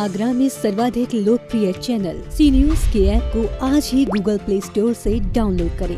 आगरा में सर्वाधिक लोकप्रिय चैनल सी न्यूज के ऐप को आज ही गूगल प्ले स्टोर से डाउनलोड करें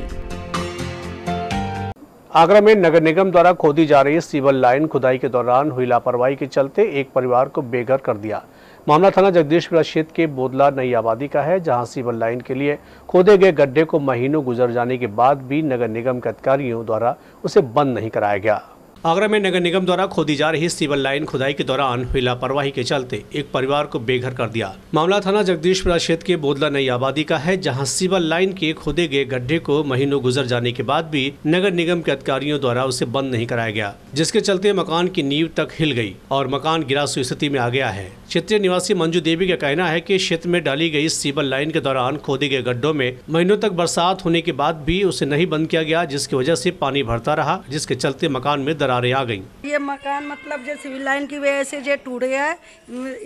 आगरा में नगर निगम द्वारा खोदी जा रही सीवर लाइन खुदाई के दौरान हुई लापरवाही के चलते एक परिवार को बेघर कर दिया मामला थाना जगदीशपुरा क्षेत्र के बोदला नई आबादी का है जहां सीवर लाइन के लिए खोदे गए गड्ढे को महीनों गुजर जाने के बाद भी नगर निगम के अधिकारियों द्वारा उसे बंद नहीं कराया गया आगरा में नगर निगम द्वारा खोदी जा रही सीवर लाइन खुदाई के दौरान हुई लापरवाही के चलते एक परिवार को बेघर कर दिया मामला थाना जगदीशपुरा क्षेत्र के बोदला नई आबादी का है जहां सीवर लाइन के खोदे गए गड्ढे को महीनों गुजर जाने के बाद भी नगर निगम के अधिकारियों द्वारा उसे बंद नहीं कराया गया जिसके चलते मकान की नींव तक हिल गयी और मकान गिरा स्थिति में आ गया है क्षेत्रीय निवासी मंजू देवी का कहना है की क्षेत्र में डाली गयी सीवर लाइन के दौरान खोदे गए गड्ढों में महीनों तक बरसात होने के बाद भी उसे नहीं बंद किया गया जिसकी वजह ऐसी पानी भरता रहा जिसके चलते मकान में दरार दरारें आ गई ये मकान मतलब जो सिविल लाइन की वजह से जो टूट गया है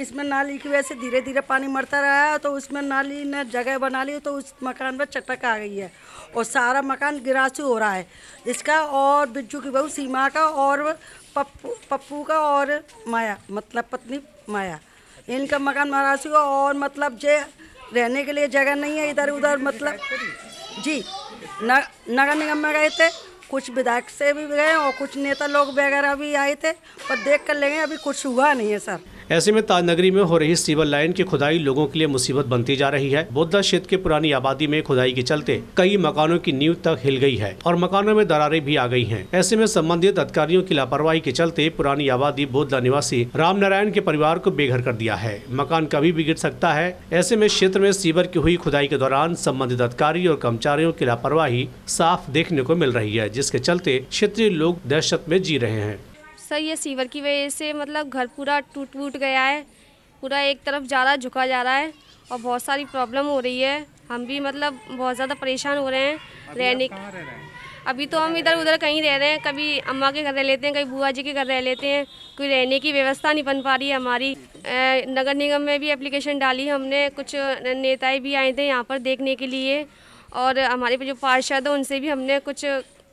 इसमें नाली की वजह से धीरे धीरे पानी मरता रहा है तो उसमें नाली ने जगह बना ली तो उस मकान पर चटक आ गई है और सारा मकान गिरासी हो रहा है इसका और बिज्जू की बहू सीमा का और पप्पू पप्पू का और माया मतलब पत्नी माया इनका मकान मरासी हुआ और मतलब जे रहने के लिए जगह नहीं है इधर उधर मतलब जी न नगर निगम में गए थे कुछ विधायक से भी गए और कुछ नेता लोग वगैरह भी आए थे पर देख कर लेंगे अभी कुछ हुआ नहीं है सर ऐसे में ताजनगरी में हो रही सीवर लाइन की खुदाई लोगों के लिए मुसीबत बनती जा रही है बोधा क्षेत्र के पुरानी आबादी में खुदाई के चलते कई मकानों की नींव तक हिल गई है और मकानों में दरारें भी आ गई है ऐसे में संबंधित अधिकारियों की लापरवाही के चलते पुरानी आबादी बोधला निवासी राम नारायण के परिवार को बेघर कर दिया है मकान कभी भी गिर सकता है ऐसे में क्षेत्र में सीवर की हुई खुदाई के दौरान संबंधित अधिकारी और कर्मचारियों की लापरवाही साफ देखने को मिल रही है जिसके चलते क्षेत्रीय लोग दहशत में जी रहे हैं सर ये सीवर की वजह से मतलब घर पूरा टूट टूट गया है पूरा एक तरफ ज़्यादा झुका जा रहा है और बहुत सारी प्रॉब्लम हो रही है हम भी मतलब बहुत ज़्यादा परेशान हो रहे हैं रहने के अभी तो हम इधर उधर कहीं रह रहे हैं कभी अम्मा के घर रह लेते हैं कभी बुआ जी के घर रह लेते हैं कोई रहने की व्यवस्था नहीं बन पा रही है हमारी नगर निगम में भी एप्लीकेशन डाली हमने कुछ नेताएं भी आए थे यहाँ पर देखने के लिए और हमारे जो पार्षद हैं उनसे भी हमने कुछ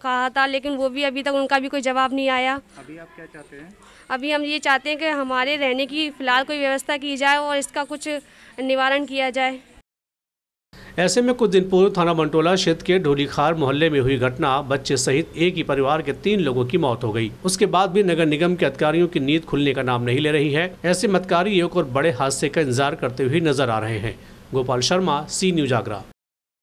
कहा था लेकिन वो भी अभी तक उनका भी कोई जवाब नहीं आया अभी आप क्या चाहते हैं अभी हम ये चाहते हैं कि हमारे रहने की फ़िलहाल कोई व्यवस्था की जाए और इसका कुछ निवारण किया जाए ऐसे में कुछ दिन पूर्व थाना मंटोला क्षेत्र के ढोलीखार मोहल्ले में हुई घटना बच्चे सहित एक ही परिवार के तीन लोगों की मौत हो गई उसके बाद भी नगर निगम के अधिकारियों की नींद खुलने का नाम नहीं ले रही है ऐसे मतकारी युवक और बड़े हादसे का इंतजार करते हुए नजर आ रहे हैं गोपाल शर्मा सी न्यूज आगरा